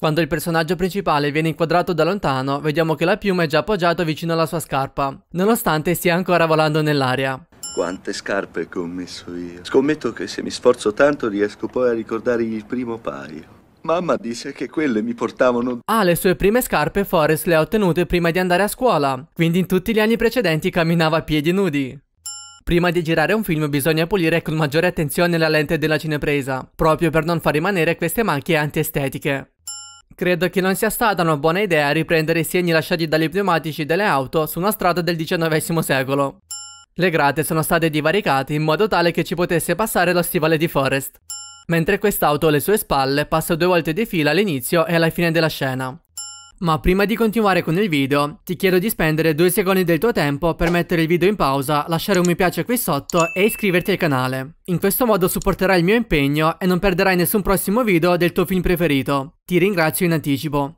Quando il personaggio principale viene inquadrato da lontano, vediamo che la piuma è già appoggiata vicino alla sua scarpa, nonostante stia ancora volando nell'aria. Quante scarpe ho messo io. Scommetto che se mi sforzo tanto riesco poi a ricordare il primo paio. Mamma disse che quelle mi portavano... Ah, le sue prime scarpe Forrest le ha ottenute prima di andare a scuola, quindi in tutti gli anni precedenti camminava a piedi nudi. Prima di girare un film bisogna pulire con maggiore attenzione la lente della cinepresa, proprio per non far rimanere queste macchie antiestetiche. Credo che non sia stata una buona idea riprendere i segni lasciati dagli pneumatici delle auto su una strada del XIX secolo. Le grate sono state divaricate in modo tale che ci potesse passare lo stivale di Forrest, mentre quest'auto alle sue spalle passa due volte di fila all'inizio e alla fine della scena. Ma prima di continuare con il video, ti chiedo di spendere due secondi del tuo tempo per mettere il video in pausa, lasciare un mi piace qui sotto e iscriverti al canale. In questo modo supporterai il mio impegno e non perderai nessun prossimo video del tuo film preferito. Ti ringrazio in anticipo.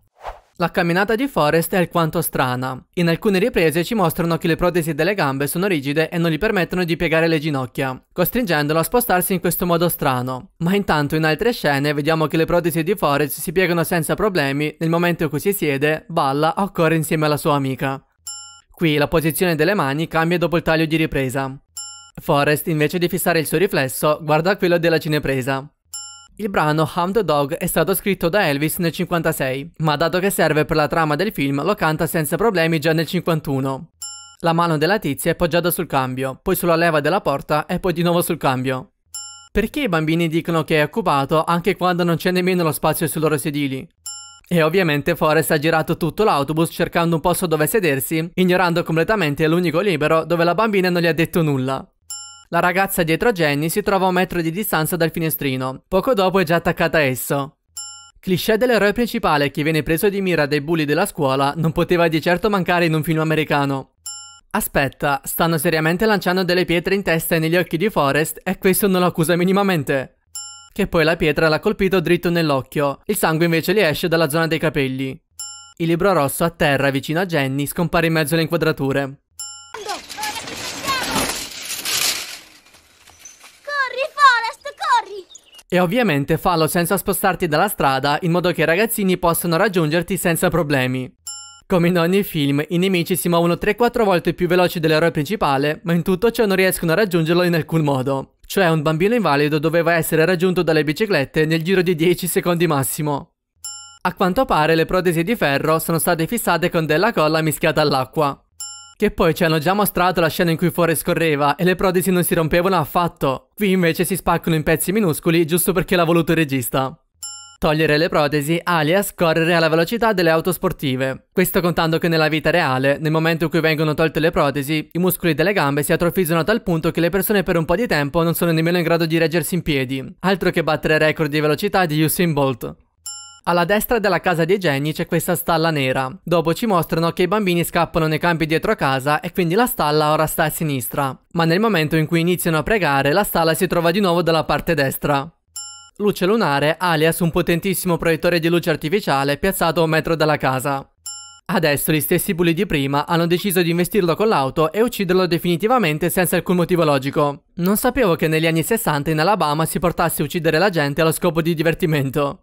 La camminata di Forrest è alquanto strana. In alcune riprese ci mostrano che le protesi delle gambe sono rigide e non gli permettono di piegare le ginocchia, costringendolo a spostarsi in questo modo strano. Ma intanto in altre scene vediamo che le protesi di Forrest si piegano senza problemi nel momento in cui si siede, balla o corre insieme alla sua amica. Qui la posizione delle mani cambia dopo il taglio di ripresa. Forrest invece di fissare il suo riflesso guarda quello della cinepresa. Il brano Hum the Dog è stato scritto da Elvis nel 56, ma dato che serve per la trama del film lo canta senza problemi già nel 51. La mano della tizia è poggiata sul cambio, poi sulla leva della porta e poi di nuovo sul cambio. Perché i bambini dicono che è occupato anche quando non c'è nemmeno lo spazio sui loro sedili? E ovviamente Forrest ha girato tutto l'autobus cercando un posto dove sedersi, ignorando completamente l'unico libero dove la bambina non gli ha detto nulla. La ragazza dietro Jenny si trova a un metro di distanza dal finestrino. Poco dopo è già attaccata a esso. Cliché dell'eroe principale che viene preso di mira dai bulli della scuola non poteva di certo mancare in un film americano. Aspetta, stanno seriamente lanciando delle pietre in testa e negli occhi di Forrest e questo non lo accusa minimamente. Che poi la pietra l'ha colpito dritto nell'occhio, il sangue invece gli esce dalla zona dei capelli. Il libro rosso a terra vicino a Jenny scompare in mezzo alle inquadrature. E ovviamente fallo senza spostarti dalla strada in modo che i ragazzini possano raggiungerti senza problemi. Come in ogni film, i nemici si muovono 3-4 volte più veloci dell'eroe principale, ma in tutto ciò non riescono a raggiungerlo in alcun modo. Cioè un bambino invalido doveva essere raggiunto dalle biciclette nel giro di 10 secondi massimo. A quanto pare le protesi di ferro sono state fissate con della colla mischiata all'acqua. Che poi ci hanno già mostrato la scena in cui Forrest scorreva e le protesi non si rompevano affatto. Qui invece si spaccano in pezzi minuscoli giusto perché l'ha voluto il regista. Togliere le protesi, alias correre alla velocità delle auto sportive. Questo contando che nella vita reale, nel momento in cui vengono tolte le protesi, i muscoli delle gambe si atrofizzano a tal punto che le persone per un po' di tempo non sono nemmeno in grado di reggersi in piedi, altro che battere record di velocità di Usain Bolt. Alla destra della casa dei geni c'è questa stalla nera. Dopo ci mostrano che i bambini scappano nei campi dietro a casa e quindi la stalla ora sta a sinistra. Ma nel momento in cui iniziano a pregare, la stalla si trova di nuovo dalla parte destra. Luce lunare, alias un potentissimo proiettore di luce artificiale piazzato a un metro dalla casa. Adesso gli stessi bulli di prima hanno deciso di investirlo con l'auto e ucciderlo definitivamente senza alcun motivo logico. Non sapevo che negli anni 60 in Alabama si portasse a uccidere la gente allo scopo di divertimento.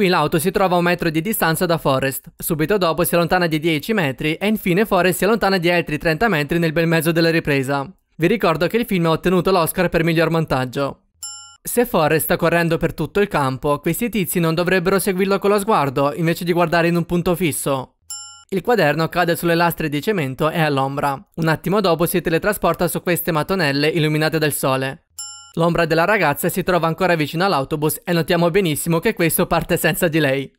Qui l'auto si trova a un metro di distanza da Forrest, subito dopo si allontana di 10 metri e infine Forrest si allontana di altri 30 metri nel bel mezzo della ripresa. Vi ricordo che il film ha ottenuto l'Oscar per miglior montaggio. Se Forrest sta correndo per tutto il campo, questi tizi non dovrebbero seguirlo con lo sguardo invece di guardare in un punto fisso. Il quaderno cade sulle lastre di cemento e all'ombra. Un attimo dopo si teletrasporta su queste mattonelle illuminate dal sole. L'ombra della ragazza si trova ancora vicino all'autobus e notiamo benissimo che questo parte senza di lei.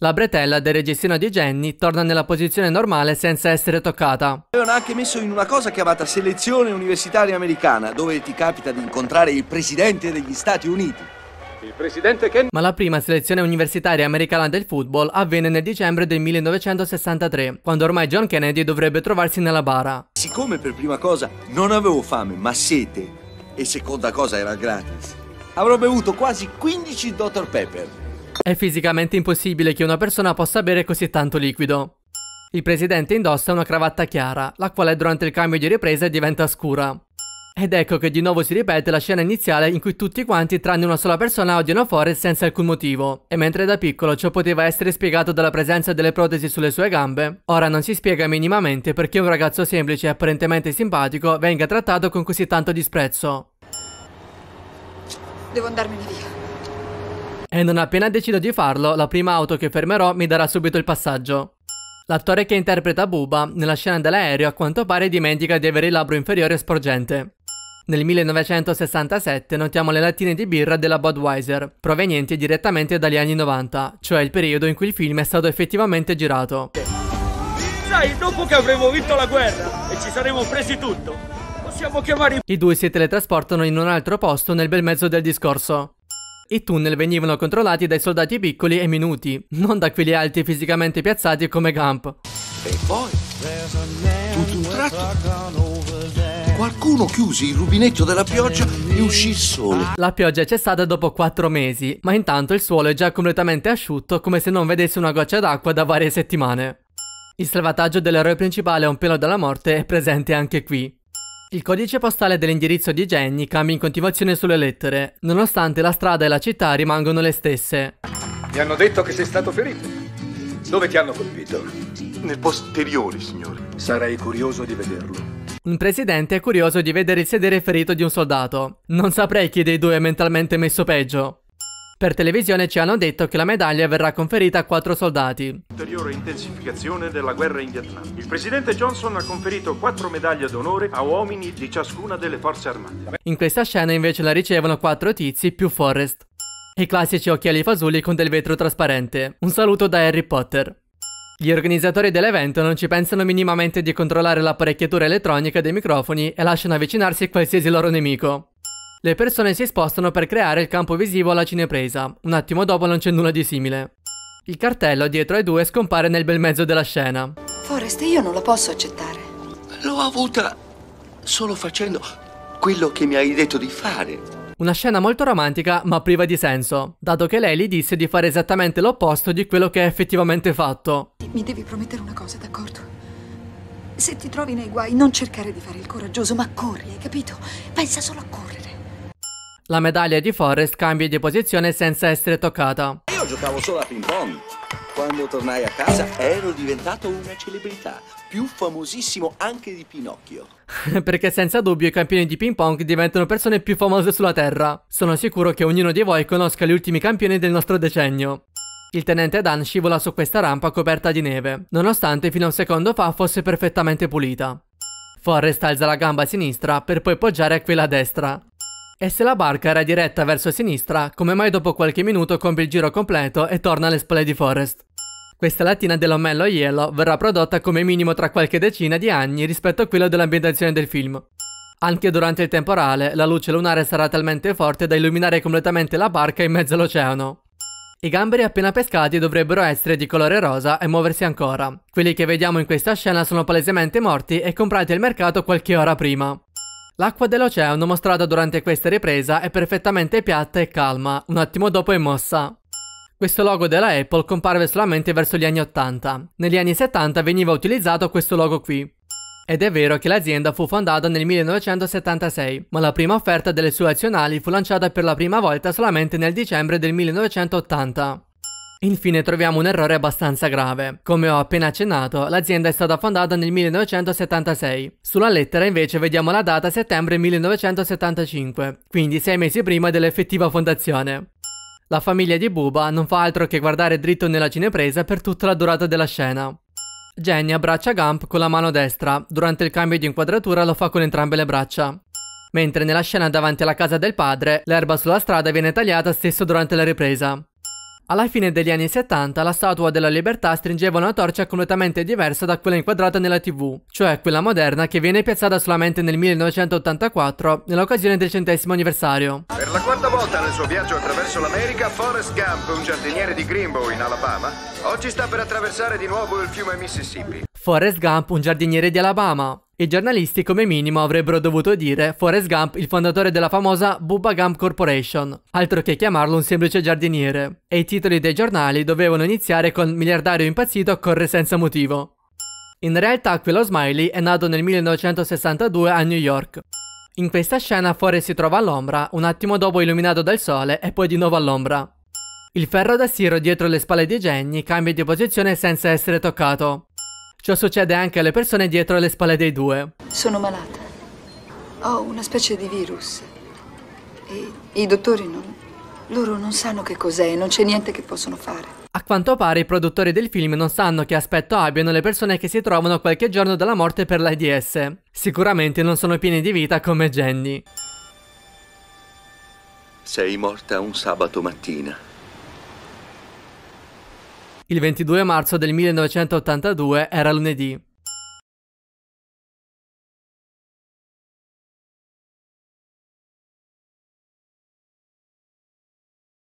La bretella del reggiseno di Jenny torna nella posizione normale senza essere toccata. Avevano anche messo in una cosa chiamata selezione universitaria americana, dove ti capita di incontrare il presidente degli Stati Uniti. Il presidente Ken... Ma la prima selezione universitaria americana del football avvenne nel dicembre del 1963, quando ormai John Kennedy dovrebbe trovarsi nella bara. Siccome per prima cosa non avevo fame, ma sete, e seconda cosa era gratis. Avrò bevuto quasi 15 Dr. Pepper. È fisicamente impossibile che una persona possa bere così tanto liquido. Il presidente indossa una cravatta chiara, la quale durante il cambio di ripresa diventa scura. Ed ecco che di nuovo si ripete la scena iniziale in cui tutti quanti tranne una sola persona odiano Forrest senza alcun motivo. E mentre da piccolo ciò poteva essere spiegato dalla presenza delle protesi sulle sue gambe, ora non si spiega minimamente perché un ragazzo semplice e apparentemente simpatico venga trattato con così tanto disprezzo. Devo andarmene via. E non appena decido di farlo, la prima auto che fermerò mi darà subito il passaggio. L'attore che interpreta Buba, nella scena dell'aereo, a quanto pare dimentica di avere il labbro inferiore sporgente. Nel 1967 notiamo le lattine di birra della Budweiser, provenienti direttamente dagli anni 90, cioè il periodo in cui il film è stato effettivamente girato. Sai, dopo che avremo vinto la guerra e ci saremo presi tutto, possiamo chiamare... I due si teletrasportano in un altro posto nel bel mezzo del discorso. I tunnel venivano controllati dai soldati piccoli e minuti, non da quelli alti fisicamente piazzati come Gump. E poi tutto un tratto qualcuno chiuse il rubinetto della pioggia e uscì il sole. La pioggia è cessata dopo 4 mesi, ma intanto il suolo è già completamente asciutto come se non vedesse una goccia d'acqua da varie settimane. Il salvataggio dell'eroe principale a un pelo dalla morte è presente anche qui. Il codice postale dell'indirizzo di Jenny cambia in continuazione sulle lettere, nonostante la strada e la città rimangono le stesse. Mi hanno detto che sei stato ferito. Dove ti hanno colpito? Nel posteriore, signore. Sarei curioso di vederlo. Un presidente è curioso di vedere il sedere ferito di un soldato. Non saprei chi dei due è mentalmente messo peggio. Per televisione ci hanno detto che la medaglia verrà conferita a quattro soldati. Ulteriore intensificazione della guerra in Vietnam. Il presidente Johnson ha conferito quattro medaglie d'onore a uomini di ciascuna delle forze armate. In questa scena invece la ricevono quattro tizi più Forrest e i classici occhiali fasulli con del vetro trasparente. Un saluto da Harry Potter. Gli organizzatori dell'evento non ci pensano minimamente di controllare l'apparecchiatura elettronica dei microfoni e lasciano avvicinarsi qualsiasi loro nemico. Le persone si spostano per creare il campo visivo alla cinepresa, un attimo dopo non c'è nulla di simile. Il cartello dietro ai due scompare nel bel mezzo della scena. Forrest, io non lo posso accettare. L'ho avuta solo facendo quello che mi hai detto di fare. Una scena molto romantica ma priva di senso, dato che lei gli disse di fare esattamente l'opposto di quello che ha effettivamente fatto. Mi devi promettere una cosa, d'accordo? Se ti trovi nei guai, non cercare di fare il coraggioso, ma corri, hai capito? Pensa solo a correre. La medaglia di Forrest cambia di posizione senza essere toccata. Io giocavo solo a ping pong. Quando tornai a casa ero diventato una celebrità, più famosissimo anche di Pinocchio. Perché senza dubbio i campioni di ping pong diventano persone più famose sulla Terra. Sono sicuro che ognuno di voi conosca gli ultimi campioni del nostro decennio. Il tenente Dan scivola su questa rampa coperta di neve, nonostante fino a un secondo fa fosse perfettamente pulita. Forrest alza la gamba a sinistra per poi poggiare a quella a destra. E se la barca era diretta verso sinistra, come mai dopo qualche minuto compie il giro completo e torna alle spalle di Forrest? Questa lattina dell'omello a iello verrà prodotta come minimo tra qualche decina di anni rispetto a quella dell'ambientazione del film. Anche durante il temporale, la luce lunare sarà talmente forte da illuminare completamente la barca in mezzo all'oceano. I gamberi appena pescati dovrebbero essere di colore rosa e muoversi ancora. Quelli che vediamo in questa scena sono palesemente morti e comprati al mercato qualche ora prima. L'acqua dell'oceano mostrata durante questa ripresa è perfettamente piatta e calma, un attimo dopo è mossa. Questo logo della Apple comparve solamente verso gli anni 80. Negli anni 70 veniva utilizzato questo logo qui. Ed è vero che l'azienda fu fondata nel 1976, ma la prima offerta delle sue azionali fu lanciata per la prima volta solamente nel dicembre del 1980. Infine troviamo un errore abbastanza grave. Come ho appena accennato, l'azienda è stata fondata nel 1976. Sulla lettera invece vediamo la data settembre 1975, quindi sei mesi prima dell'effettiva fondazione. La famiglia di Buba non fa altro che guardare dritto nella cinepresa per tutta la durata della scena. Jenny abbraccia Gump con la mano destra, durante il cambio di inquadratura lo fa con entrambe le braccia. Mentre nella scena davanti alla casa del padre, l'erba sulla strada viene tagliata stesso durante la ripresa. Alla fine degli anni 70 la Statua della Libertà stringeva una torcia completamente diversa da quella inquadrata nella TV, cioè quella moderna che viene piazzata solamente nel 1984 nell'occasione del centesimo anniversario. Per la quarta volta nel suo viaggio attraverso l'America, Forrest Gump, un giardiniere di Greenbow in Alabama, oggi sta per attraversare di nuovo il fiume Mississippi. Forrest Gump un giardiniere di Alabama. I giornalisti come minimo avrebbero dovuto dire Forrest Gump il fondatore della famosa Bubba Gump Corporation, altro che chiamarlo un semplice giardiniere. E i titoli dei giornali dovevano iniziare con miliardario impazzito corre senza motivo. In realtà quello Smiley è nato nel 1962 a New York. In questa scena Forrest si trova all'ombra, un attimo dopo illuminato dal sole e poi di nuovo all'ombra. Il ferro da siro dietro le spalle di Jenny cambia di posizione senza essere toccato. Ciò succede anche alle persone dietro le spalle dei due. Sono malata. Ho una specie di virus. E i dottori non... Loro non sanno che cos'è, non c'è niente che possono fare. A quanto pare i produttori del film non sanno che aspetto abbiano le persone che si trovano qualche giorno dalla morte per l'AIDS. Sicuramente non sono pieni di vita come Jenny. Sei morta un sabato mattina. Il 22 marzo del 1982 era lunedì.